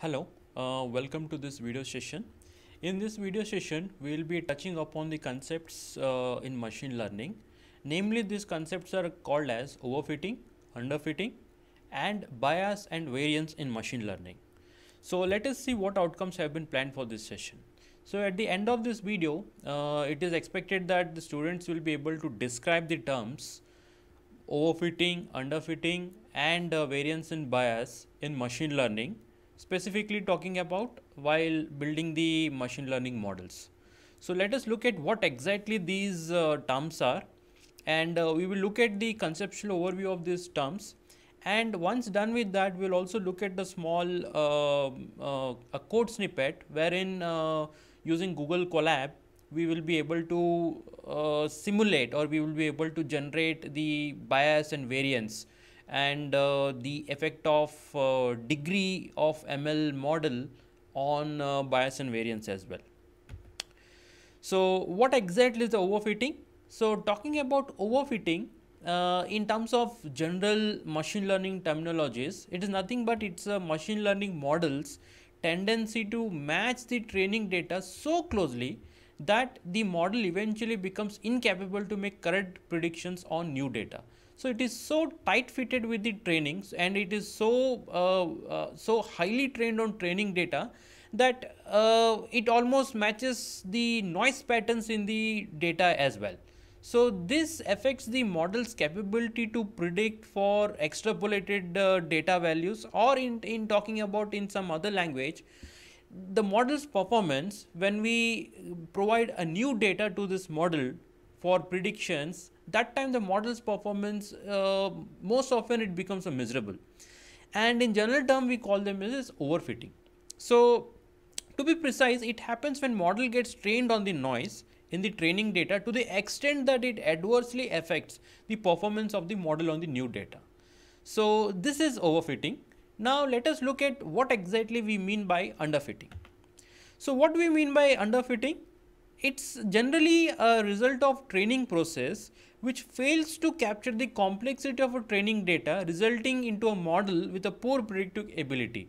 Hello, uh, welcome to this video session. In this video session, we will be touching upon the concepts uh, in machine learning. Namely, these concepts are called as overfitting, underfitting and bias and variance in machine learning. So let us see what outcomes have been planned for this session. So at the end of this video, uh, it is expected that the students will be able to describe the terms overfitting, underfitting and uh, variance in bias in machine learning specifically talking about while building the machine learning models. So let us look at what exactly these uh, terms are and uh, we will look at the conceptual overview of these terms and once done with that we'll also look at the small um, uh, a code snippet wherein uh, using Google Colab we will be able to uh, simulate or we will be able to generate the bias and variance and uh, the effect of uh, degree of ML model on uh, bias and variance as well. So what exactly is the overfitting? So talking about overfitting uh, in terms of general machine learning terminologies, it is nothing but it's a machine learning models tendency to match the training data so closely that the model eventually becomes incapable to make correct predictions on new data. So it is so tight fitted with the trainings and it is so, uh, uh, so highly trained on training data that uh, it almost matches the noise patterns in the data as well. So this affects the model's capability to predict for extrapolated uh, data values or in, in talking about in some other language, the model's performance when we provide a new data to this model for predictions that time the model's performance uh, most often it becomes a miserable and in general term we call them as overfitting so to be precise it happens when model gets trained on the noise in the training data to the extent that it adversely affects the performance of the model on the new data so this is overfitting now let us look at what exactly we mean by underfitting so what do we mean by underfitting it's generally a result of training process which fails to capture the complexity of a training data resulting into a model with a poor predictive ability.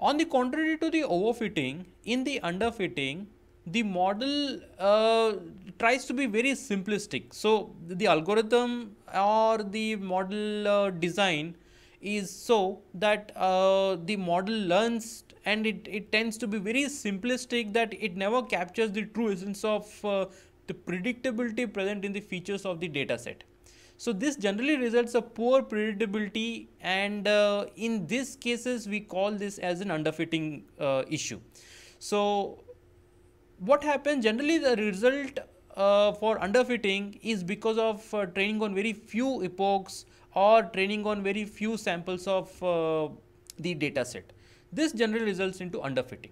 On the contrary to the overfitting, in the underfitting, the model uh, tries to be very simplistic. So the algorithm or the model uh, design is so that uh, the model learns and it, it tends to be very simplistic that it never captures the true essence of uh, the predictability present in the features of the dataset. So this generally results a poor predictability and uh, in these cases we call this as an underfitting uh, issue. So what happens generally the result uh, for underfitting is because of uh, training on very few epochs or training on very few samples of uh, the data set. This generally results into underfitting.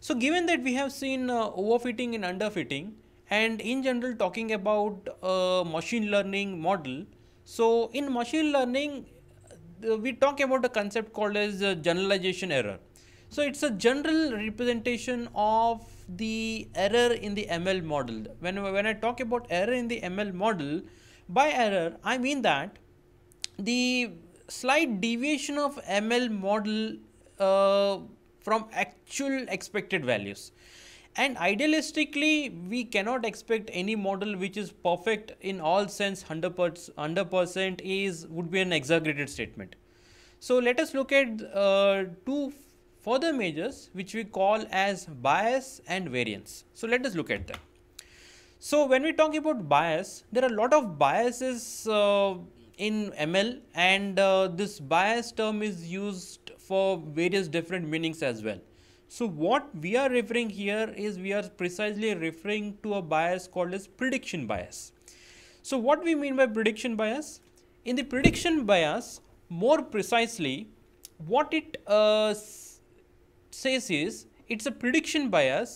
So given that we have seen uh, overfitting and underfitting and in general talking about uh, machine learning model. So in machine learning, uh, we talk about a concept called as generalization error. So it's a general representation of the error in the ML model. When, when I talk about error in the ML model, by error, I mean that the slight deviation of ML model uh, from actual expected values. And idealistically, we cannot expect any model which is perfect in all sense 100%, is would be an exaggerated statement. So let us look at uh, two further measures which we call as bias and variance. So let us look at them. So when we talk about bias, there are a lot of biases uh, in ML and uh, this bias term is used for various different meanings as well. So what we are referring here is we are precisely referring to a bias called as prediction bias. So what we mean by prediction bias? In the prediction bias, more precisely, what it uh, says is it's a prediction bias.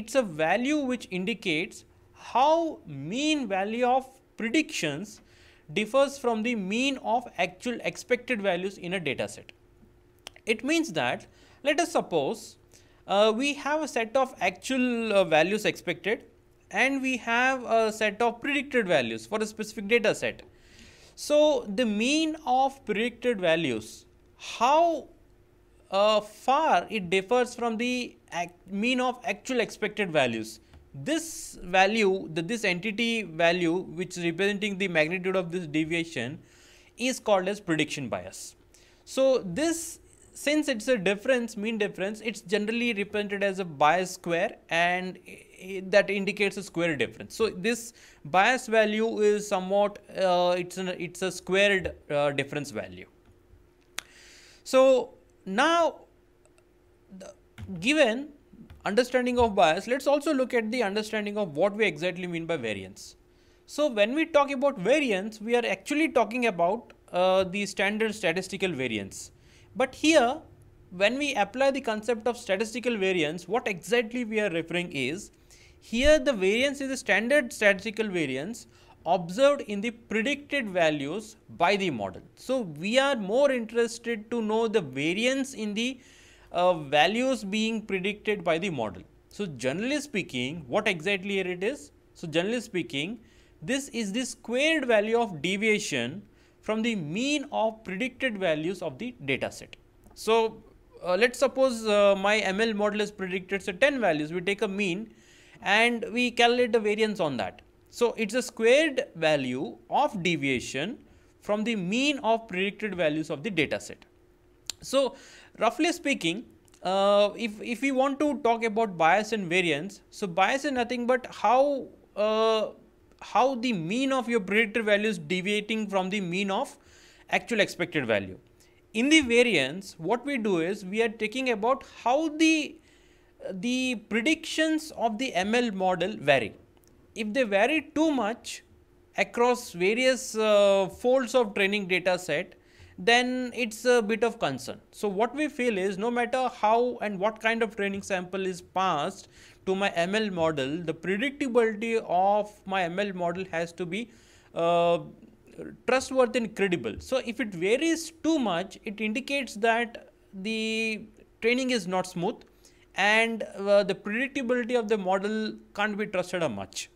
It's a value which indicates how mean value of predictions differs from the mean of actual expected values in a data set. It means that let us suppose uh, we have a set of actual uh, values expected and we have a set of predicted values for a specific data set. So the mean of predicted values, how uh, far it differs from the mean of actual expected values. This value, the, this entity value which is representing the magnitude of this deviation is called as prediction bias. So this since it's a difference, mean difference, it's generally represented as a bias square and that indicates a square difference. So this bias value is somewhat, uh, it's, an, it's a squared uh, difference value. So now, given understanding of bias, let's also look at the understanding of what we exactly mean by variance. So when we talk about variance, we are actually talking about uh, the standard statistical variance. But here, when we apply the concept of statistical variance, what exactly we are referring is, here the variance is a standard statistical variance observed in the predicted values by the model. So, we are more interested to know the variance in the uh, values being predicted by the model. So, generally speaking, what exactly it is? So, generally speaking, this is the squared value of deviation from the mean of predicted values of the data set. So, uh, let's suppose uh, my ML model is predicted say 10 values, we take a mean and we calculate the variance on that. So, it's a squared value of deviation from the mean of predicted values of the data set. So, roughly speaking, uh, if, if we want to talk about bias and variance, so bias is nothing but how uh, how the mean of your predictor value is deviating from the mean of actual expected value. In the variance, what we do is we are taking about how the the predictions of the ML model vary. If they vary too much across various uh, folds of training data set, then it's a bit of concern. So what we feel is no matter how and what kind of training sample is passed to my ML model, the predictability of my ML model has to be uh, trustworthy and credible. So if it varies too much, it indicates that the training is not smooth and uh, the predictability of the model can't be trusted much.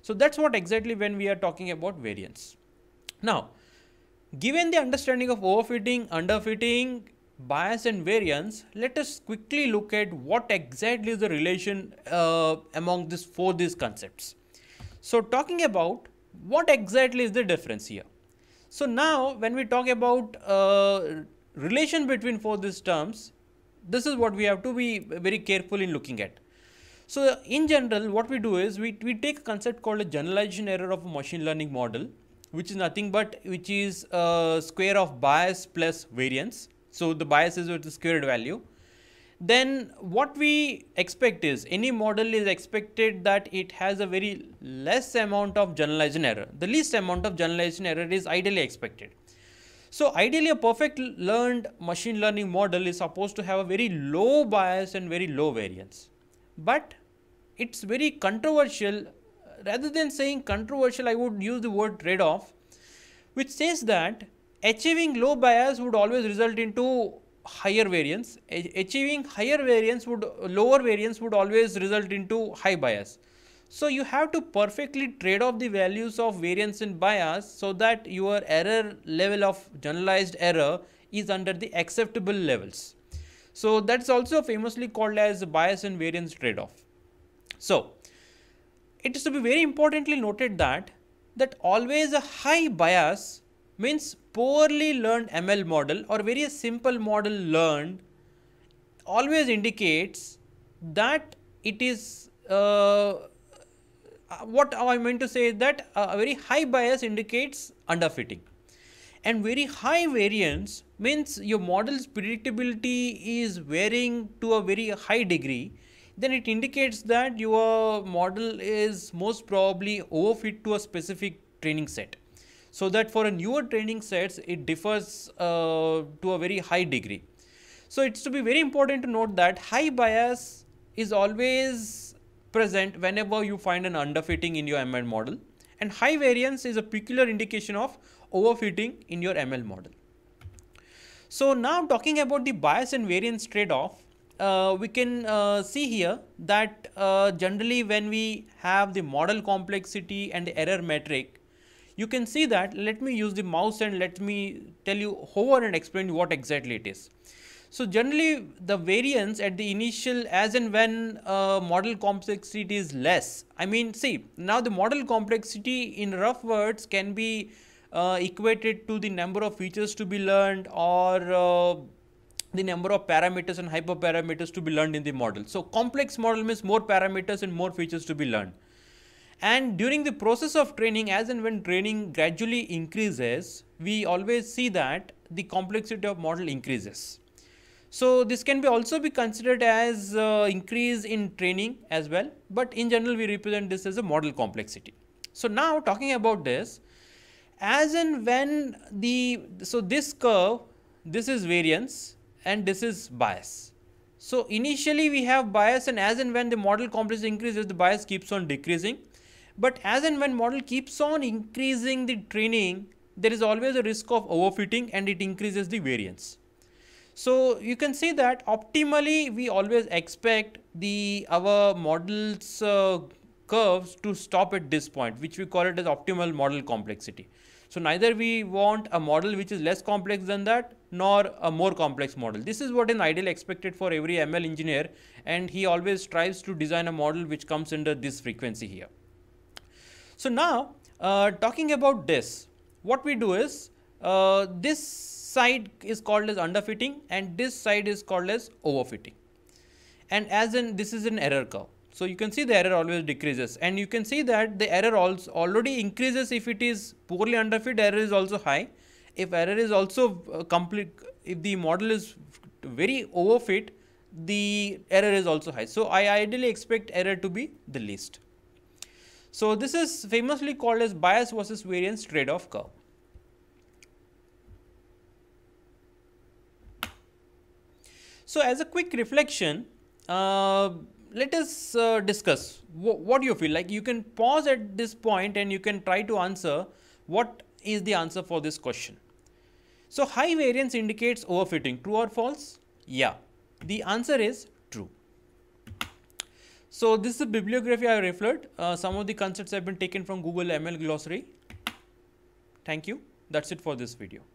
So that's what exactly when we are talking about variance. Now, Given the understanding of overfitting, underfitting, bias and variance, let us quickly look at what exactly is the relation uh, among these four these concepts. So talking about what exactly is the difference here. So now when we talk about uh, relation between four these terms, this is what we have to be very careful in looking at. So in general, what we do is we, we take a concept called a generalization error of a machine learning model which is nothing but which is uh, square of bias plus variance. So the bias is with the squared value. Then what we expect is any model is expected that it has a very less amount of generalization error. The least amount of generalization error is ideally expected. So ideally a perfect learned machine learning model is supposed to have a very low bias and very low variance. But it's very controversial rather than saying controversial, I would use the word trade-off, which says that achieving low bias would always result into higher variance. achieving higher variance would, lower variance would always result into high bias. So you have to perfectly trade off the values of variance and bias so that your error level of generalized error is under the acceptable levels. So that's also famously called as bias and variance trade-off. So it is to be very importantly noted that that always a high bias means poorly learned ML model or very simple model learned always indicates that it is uh, what I meant to say is that uh, a very high bias indicates underfitting and very high variance means your model's predictability is varying to a very high degree then it indicates that your model is most probably overfit to a specific training set. So that for a newer training sets, it differs uh, to a very high degree. So it's to be very important to note that high bias is always present whenever you find an underfitting in your ML model and high variance is a peculiar indication of overfitting in your ML model. So now talking about the bias and variance trade-off, uh, we can uh, see here that uh, generally when we have the model complexity and the error metric, you can see that let me use the mouse and let me tell you hover and explain what exactly it is. So generally the variance at the initial as and when uh, model complexity is less, I mean see now the model complexity in rough words can be uh, equated to the number of features to be learned or uh, the number of parameters and hyperparameters to be learned in the model. So complex model means more parameters and more features to be learned. And during the process of training, as and when training gradually increases, we always see that the complexity of model increases. So this can be also be considered as uh, increase in training as well, but in general we represent this as a model complexity. So now talking about this, as and when the, so this curve, this is variance and this is bias. So initially we have bias and as and when the model complexity increases, the bias keeps on decreasing. But as and when model keeps on increasing the training, there is always a risk of overfitting and it increases the variance. So you can see that optimally we always expect the our models uh, curves to stop at this point which we call it as optimal model complexity. So neither we want a model which is less complex than that nor a more complex model. This is what an ideal expected for every ML engineer and he always strives to design a model which comes under this frequency here. So now uh, talking about this, what we do is uh, this side is called as underfitting and this side is called as overfitting. And as in this is an error curve. So you can see the error always decreases and you can see that the error also already increases if it is poorly underfit error is also high. If error is also uh, complete, if the model is very overfit, the error is also high. So I ideally expect error to be the least. So this is famously called as bias versus variance trade-off curve. So as a quick reflection, uh, let us uh, discuss w what do you feel like you can pause at this point and you can try to answer what is the answer for this question so high variance indicates overfitting true or false yeah the answer is true so this is a bibliography i referred uh, some of the concepts have been taken from google ml glossary thank you that's it for this video